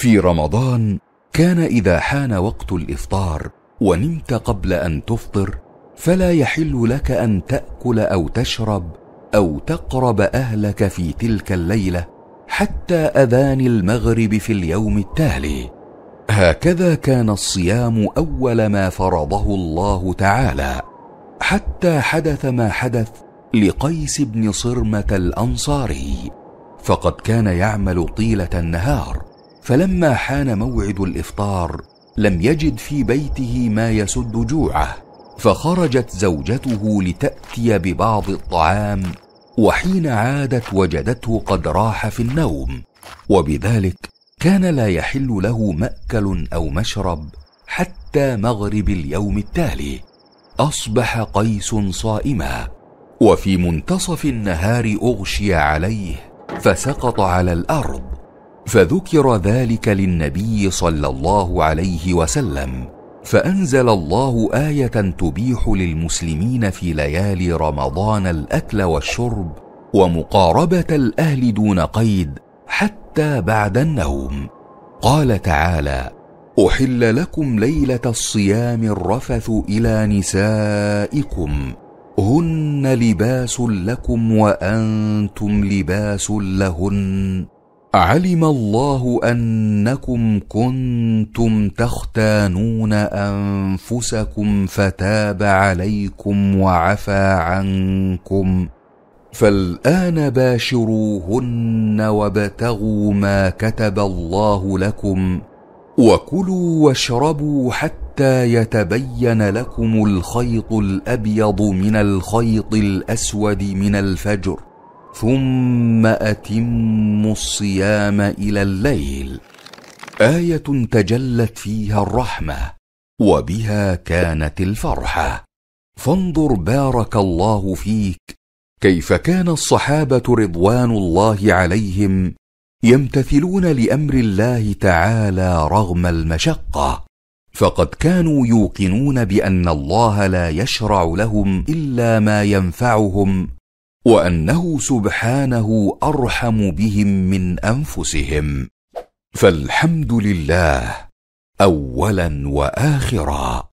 في رمضان كان اذا حان وقت الافطار ونمت قبل ان تفطر فلا يحل لك ان تاكل او تشرب او تقرب اهلك في تلك الليله حتى اذان المغرب في اليوم التالي هكذا كان الصيام اول ما فرضه الله تعالى حتى حدث ما حدث لقيس بن صرمه الانصاري فقد كان يعمل طيله النهار فلما حان موعد الافطار لم يجد في بيته ما يسد جوعه فخرجت زوجته لتاتي ببعض الطعام وحين عادت وجدته قد راح في النوم وبذلك كان لا يحل له ماكل او مشرب حتى مغرب اليوم التالي اصبح قيس صائما وفي منتصف النهار اغشي عليه فسقط على الارض فذكر ذلك للنبي صلى الله عليه وسلم فانزل الله ايه تبيح للمسلمين في ليالي رمضان الاكل والشرب ومقاربه الاهل دون قيد حتى بعد النوم قال تعالى احل لكم ليله الصيام الرفث الى نسائكم هن لباس لكم وانتم لباس لهن علم الله انكم كنتم تختانون انفسكم فتاب عليكم وعفى عنكم فالان باشروهن وابتغوا ما كتب الله لكم وكلوا واشربوا حتى يتبين لكم الخيط الابيض من الخيط الاسود من الفجر ثم اتموا الصيام الى الليل ايه تجلت فيها الرحمه وبها كانت الفرحه فانظر بارك الله فيك كيف كان الصحابه رضوان الله عليهم يمتثلون لامر الله تعالى رغم المشقه فقد كانوا يوقنون بان الله لا يشرع لهم الا ما ينفعهم وانه سبحانه ارحم بهم من انفسهم فالحمد لله اولا واخرا